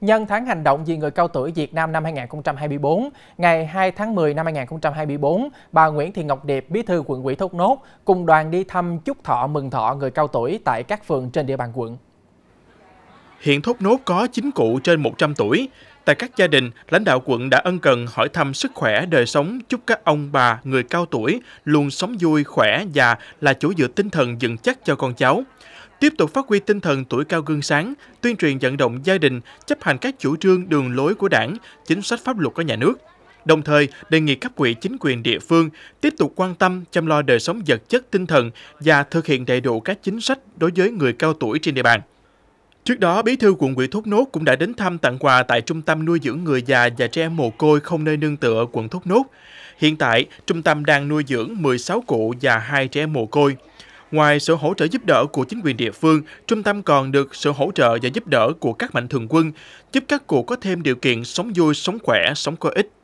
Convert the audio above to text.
Nhân tháng hành động vì người cao tuổi Việt Nam năm 2024, ngày 2 tháng 10 năm 2024, bà Nguyễn Thị Ngọc Điệp, bí thư quận ủy Thốt Nốt, cùng đoàn đi thăm chúc thọ mừng thọ người cao tuổi tại các phường trên địa bàn quận. Hiện thốt nốt có 9 cụ trên 100 tuổi. Tại các gia đình, lãnh đạo quận đã ân cần hỏi thăm sức khỏe, đời sống, chúc các ông bà, người cao tuổi luôn sống vui, khỏe và là chủ dựa tinh thần vững chắc cho con cháu tiếp tục phát huy tinh thần tuổi cao gương sáng, tuyên truyền vận động gia đình chấp hành các chủ trương đường lối của đảng, chính sách pháp luật của nhà nước. Đồng thời, đề nghị cấp quỹ chính quyền địa phương tiếp tục quan tâm chăm lo đời sống vật chất tinh thần và thực hiện đầy đủ các chính sách đối với người cao tuổi trên địa bàn. Trước đó, bí thư quận ủy Thốt Nốt cũng đã đến thăm tặng quà tại Trung tâm nuôi dưỡng người già và trẻ em mồ côi không nơi nương tựa quận Thốt Nốt. Hiện tại, trung tâm đang nuôi dưỡng 16 cụ và 2 trẻ em mồ côi. Ngoài sự hỗ trợ giúp đỡ của chính quyền địa phương, trung tâm còn được sự hỗ trợ và giúp đỡ của các mạnh thường quân, giúp các cụ có thêm điều kiện sống vui, sống khỏe, sống có ích.